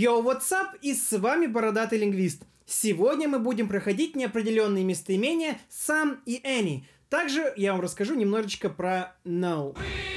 Йоу, WhatsApp и с вами Бородатый Лингвист. Сегодня мы будем проходить неопределенные местоимения «сам» и «any». Также я вам расскажу немножечко про «no». We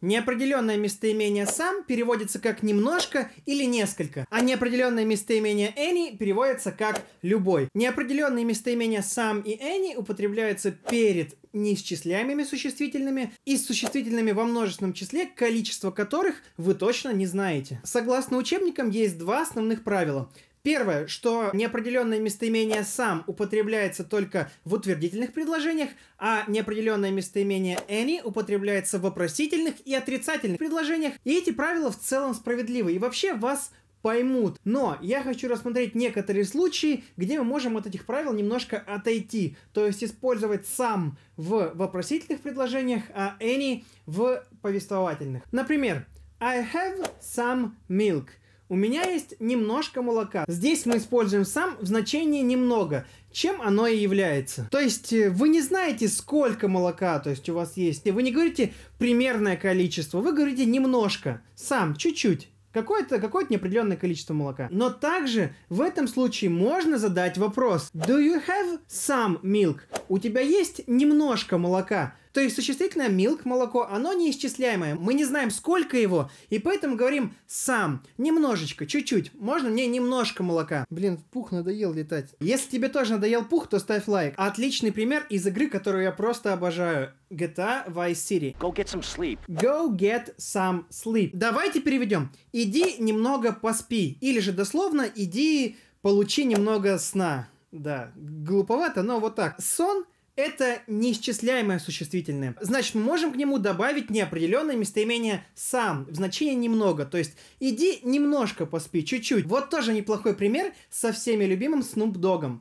Неопределенное местоимение «сам» переводится как «немножко» или «несколько», а неопределенное местоимение «any» переводится как «любой». Неопределенные местоимения «сам» и «any» употребляются перед неисчисляемыми существительными и существительными во множественном числе, количество которых вы точно не знаете. Согласно учебникам, есть два основных правила. Первое, что неопределенное местоимение сам употребляется только в утвердительных предложениях, а неопределенное местоимение any употребляется в вопросительных и отрицательных предложениях. И эти правила в целом справедливы. И вообще вас поймут. Но я хочу рассмотреть некоторые случаи, где мы можем от этих правил немножко отойти. То есть использовать сам в вопросительных предложениях, а any в повествовательных. Например, I have some milk – у меня есть немножко молока. Здесь мы используем сам в значении немного, чем оно и является. То есть э, вы не знаете, сколько молока то есть у вас есть. И вы не говорите примерное количество, вы говорите немножко, сам, чуть-чуть. Какое-то какое неопределенное количество молока. Но также в этом случае можно задать вопрос. Do you have some milk? У тебя есть немножко молока? То есть существительное milk, молоко, оно неисчисляемое. Мы не знаем, сколько его, и поэтому говорим сам. Немножечко, чуть-чуть. Можно мне немножко молока? Блин, пух надоел летать. Если тебе тоже надоел пух, то ставь лайк. Отличный пример из игры, которую я просто обожаю. GTA Vice City. Go get some sleep. Go get some sleep. Давайте переведем. Иди немного поспи. Или же дословно, иди получи немного сна. Да, глуповато, но вот так. Сон — это неисчисляемое существительное. Значит, мы можем к нему добавить неопределенное местоимение «сам» в значении «немного». То есть «иди немножко поспи, чуть-чуть». Вот тоже неплохой пример со всеми любимым Снуп Догом.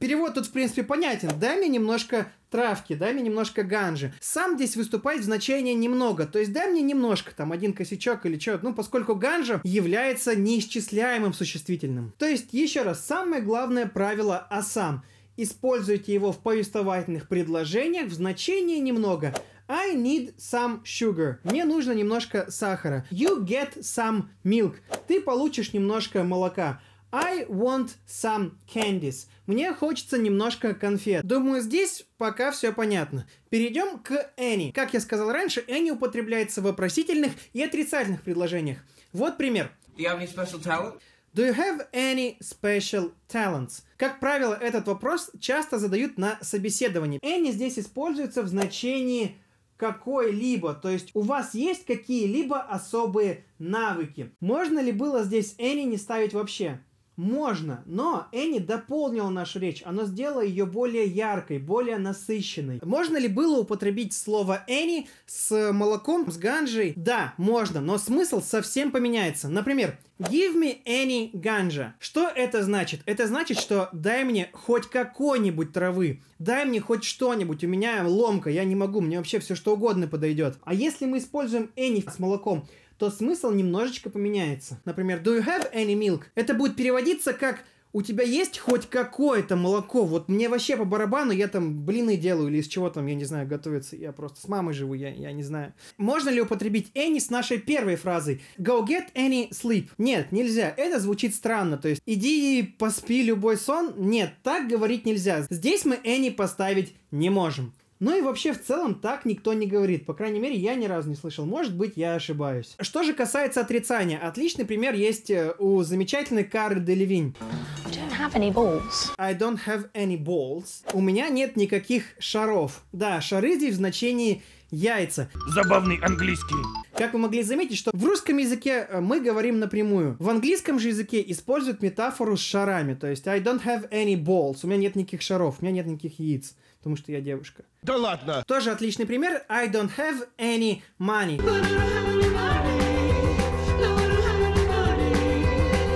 Перевод тут, в принципе, понятен. Дай мне немножко травки, дай мне немножко ганжи. Сам здесь выступает в значении немного, то есть дай мне немножко, там, один косячок или что, ну, поскольку ганжа является неисчисляемым существительным. То есть, еще раз, самое главное правило «а сам». Используйте его в повествовательных предложениях в значении немного. I need some sugar. Мне нужно немножко сахара. You get some milk. Ты получишь немножко молока. I want some candies. Мне хочется немножко конфет. Думаю, здесь пока все понятно. Перейдем к any. Как я сказал раньше, any употребляется в вопросительных и отрицательных предложениях. Вот пример. Do you have any special talent? Do you have any special talents? Как правило, этот вопрос часто задают на собеседовании. Any здесь используется в значении какой-либо, то есть у вас есть какие-либо особые навыки. Можно ли было здесь any не ставить вообще? Можно, но Энни дополнила нашу речь, она сделала ее более яркой, более насыщенной. Можно ли было употребить слово Энни с молоком, с ганжей? Да, можно, но смысл совсем поменяется. Например, Give me any ganja. Что это значит? Это значит, что дай мне хоть какой-нибудь травы, дай мне хоть что-нибудь, у меня ломка, я не могу, мне вообще все что угодно подойдет. А если мы используем any с молоком, то смысл немножечко поменяется. Например, do you have any milk? Это будет переводиться как у тебя есть хоть какое-то молоко? Вот мне вообще по барабану, я там блины делаю или из чего там, я не знаю, готовится. Я просто с мамой живу, я, я не знаю. Можно ли употребить any с нашей первой фразой? Go get any sleep. Нет, нельзя. Это звучит странно. То есть иди поспи любой сон. Нет, так говорить нельзя. Здесь мы any поставить не можем. Ну и вообще в целом так никто не говорит. По крайней мере, я ни разу не слышал. Может быть, я ошибаюсь. Что же касается отрицания. Отличный пример есть э, у замечательной Кары Делевинь. I don't have any balls. У меня нет никаких шаров. Да, шары здесь в значении яйца. Забавный английский. Как вы могли заметить, что в русском языке э, мы говорим напрямую. В английском же языке используют метафору с шарами. То есть I don't have any balls. У меня нет никаких шаров, у меня нет никаких яиц потому что я девушка. Да ладно! Тоже отличный пример. I don't have any money.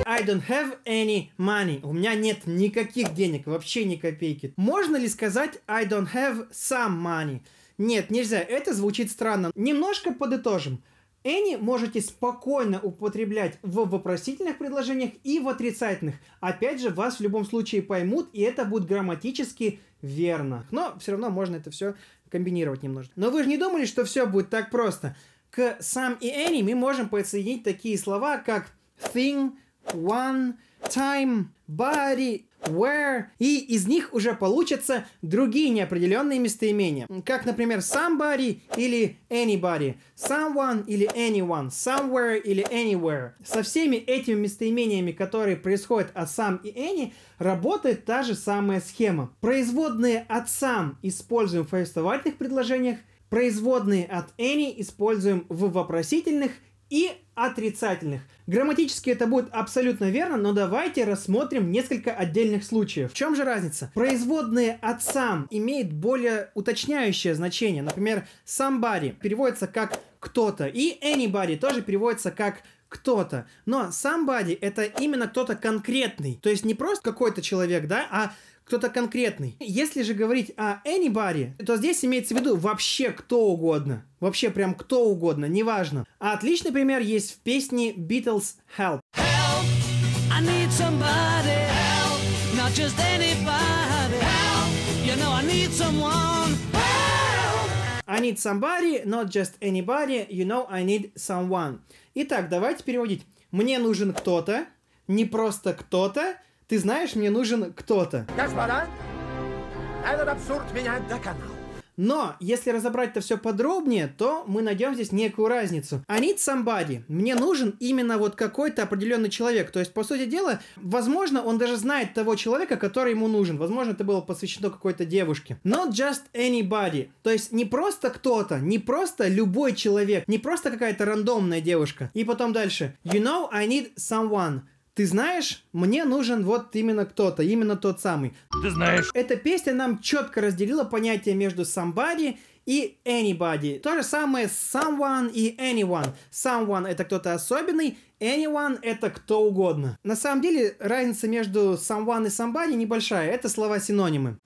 I don't have any money. У меня нет никаких денег, вообще ни копейки. Можно ли сказать I don't have some money? Нет, нельзя. Это звучит странно. Немножко подытожим. Any можете спокойно употреблять в вопросительных предложениях и в отрицательных. Опять же, вас в любом случае поймут, и это будет грамматически верно. Но все равно можно это все комбинировать немножко. Но вы же не думали, что все будет так просто. К сам и any мы можем подсоединить такие слова, как thing, one, time, body, where, и из них уже получатся другие неопределенные местоимения, как, например, somebody или anybody, someone или anyone, somewhere или anywhere. Со всеми этими местоимениями, которые происходят от сам и any, работает та же самая схема. Производные от сам используем в повествовательных предложениях, производные от any используем в вопросительных и отрицательных. Грамматически это будет абсолютно верно, но давайте рассмотрим несколько отдельных случаев. В чем же разница? Производные от сам имеют более уточняющее значение. Например, somebody переводится как кто-то, и anybody тоже переводится как кто-то. Но somebody это именно кто-то конкретный. То есть не просто какой-то человек, да, а кто-то конкретный. Если же говорить о anybody, то здесь имеется в виду вообще кто угодно. Вообще прям кто угодно, неважно. А отличный пример есть в песне Beatles Help. Help, I need somebody. Help, not just anybody. Help, you know I need someone. Help. I need somebody, not just anybody. You know I need someone. Итак, давайте переводить. Мне нужен кто-то, не просто кто-то, ты знаешь, мне нужен кто-то. этот абсурд меня доконал. Но если разобрать это все подробнее, то мы найдем здесь некую разницу. I need somebody. Мне нужен именно вот какой-то определенный человек. То есть, по сути дела, возможно, он даже знает того человека, который ему нужен. Возможно, это было посвящено какой-то девушке. Not just anybody. То есть, не просто кто-то, не просто любой человек, не просто какая-то рандомная девушка. И потом дальше. You know, I need someone. Ты знаешь, мне нужен вот именно кто-то, именно тот самый. Ты знаешь. Эта песня нам четко разделила понятие между somebody и anybody. То же самое с someone и anyone. Someone это кто-то особенный, anyone это кто угодно. На самом деле разница между someone и somebody небольшая, это слова-синонимы.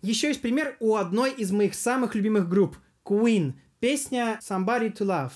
Еще есть пример у одной из моих самых любимых групп – Queen – Песня «Somebody to Love».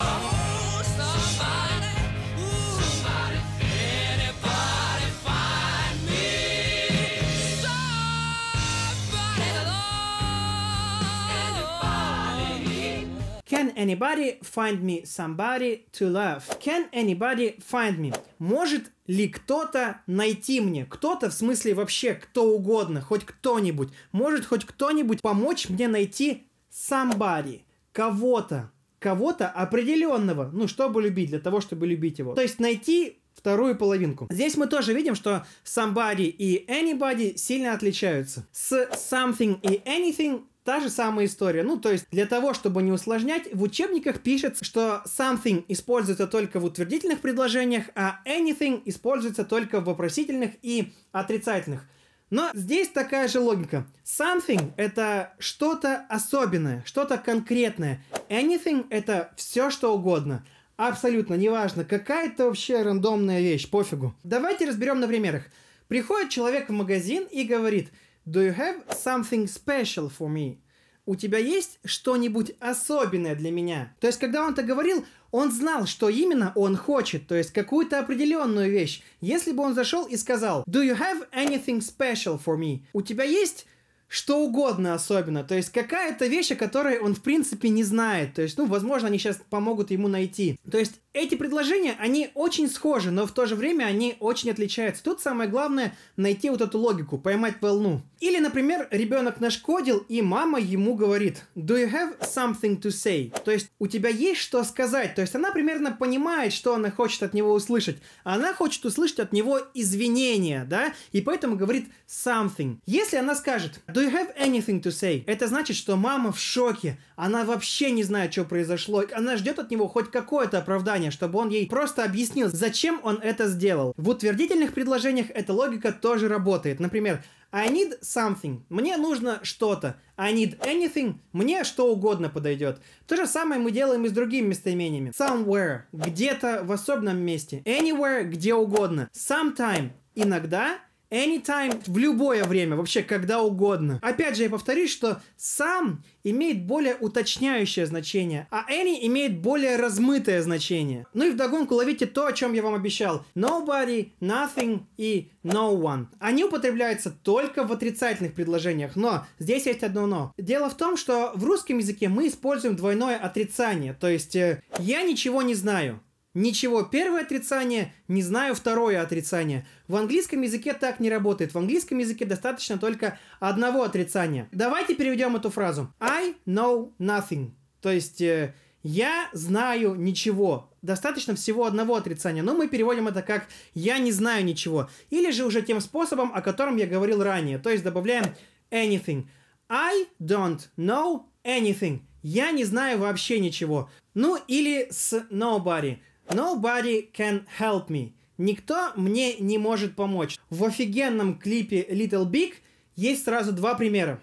Can anybody find me somebody to love? Can anybody find me? Может ли кто-то найти мне? Кто-то, в смысле вообще кто угодно, хоть кто-нибудь. Может хоть кто-нибудь помочь мне найти somebody? кого-то, кого-то определенного, ну, чтобы любить, для того, чтобы любить его. То есть найти вторую половинку. Здесь мы тоже видим, что somebody и anybody сильно отличаются. С something и anything та же самая история. Ну, то есть, для того, чтобы не усложнять, в учебниках пишется, что something используется только в утвердительных предложениях, а anything используется только в вопросительных и отрицательных. Но здесь такая же логика. Something — это что-то особенное, что-то конкретное. Anything — это все, что угодно. Абсолютно, неважно, какая-то вообще рандомная вещь, пофигу. Давайте разберем на примерах. Приходит человек в магазин и говорит «Do you have something special for me?» у тебя есть что-нибудь особенное для меня? То есть, когда он это говорил, он знал, что именно он хочет, то есть какую-то определенную вещь. Если бы он зашел и сказал «Do you have anything special for me?» У тебя есть что угодно особенно. То есть какая-то вещь, о которой он в принципе не знает. То есть, ну, возможно, они сейчас помогут ему найти. То есть эти предложения, они очень схожи, но в то же время они очень отличаются. Тут самое главное найти вот эту логику, поймать волну. Или, например, ребенок нашкодил, и мама ему говорит «Do you have something to say?» То есть «У тебя есть что сказать?» То есть она примерно понимает, что она хочет от него услышать. Она хочет услышать от него извинения, да? И поэтому говорит «something». Если она скажет «Do you have anything to say?» Это значит, что мама в шоке. Она вообще не знает, что произошло. Она ждет от него хоть какое-то оправдание предложение, чтобы он ей просто объяснил, зачем он это сделал. В утвердительных предложениях эта логика тоже работает. Например, I need something. Мне нужно что-то. I need anything. Мне что угодно подойдет. То же самое мы делаем и с другими местоимениями. Somewhere. Где-то в особенном месте. Anywhere. Где угодно. Sometime. Иногда Anytime, в любое время, вообще когда угодно. Опять же, я повторюсь, что сам имеет более уточняющее значение, а any имеет более размытое значение. Ну и вдогонку ловите то, о чем я вам обещал. Nobody, nothing и no one. Они употребляются только в отрицательных предложениях, но здесь есть одно но. Дело в том, что в русском языке мы используем двойное отрицание, то есть э, «я ничего не знаю». Ничего, первое отрицание, не знаю второе отрицание. В английском языке так не работает. В английском языке достаточно только одного отрицания. Давайте переведем эту фразу. I know nothing. То есть э, я знаю ничего. Достаточно всего одного отрицания. Но мы переводим это как я не знаю ничего. Или же уже тем способом, о котором я говорил ранее. То есть добавляем anything. I don't know anything. Я не знаю вообще ничего. Ну или с nobody. Nobody can help me. Никто мне не может помочь. В офигенном клипе Little Big есть сразу два примера.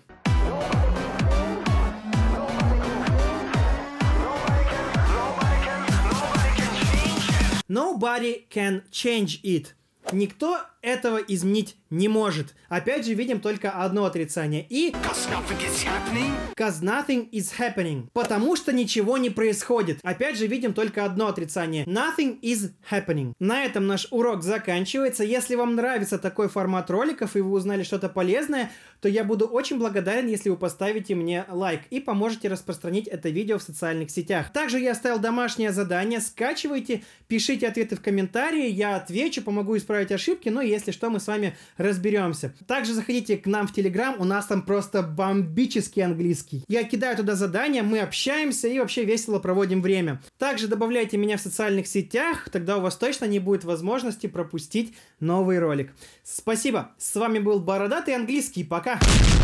Nobody can change it. Никто этого изменить не может. Опять же, видим только одно отрицание. И... Cause nothing is happening. Cause nothing is happening. Потому что ничего не происходит. Опять же, видим только одно отрицание. Nothing is happening. На этом наш урок заканчивается. Если вам нравится такой формат роликов и вы узнали что-то полезное, то я буду очень благодарен, если вы поставите мне лайк и поможете распространить это видео в социальных сетях. Также я оставил домашнее задание. Скачивайте, пишите ответы в комментарии, я отвечу, помогу исправить ошибки. Но ну если что, мы с вами разберемся. Также заходите к нам в Телеграм, у нас там просто бомбический английский. Я кидаю туда задания, мы общаемся и вообще весело проводим время. Также добавляйте меня в социальных сетях, тогда у вас точно не будет возможности пропустить новый ролик. Спасибо, с вами был Бородатый Английский, пока! Пока!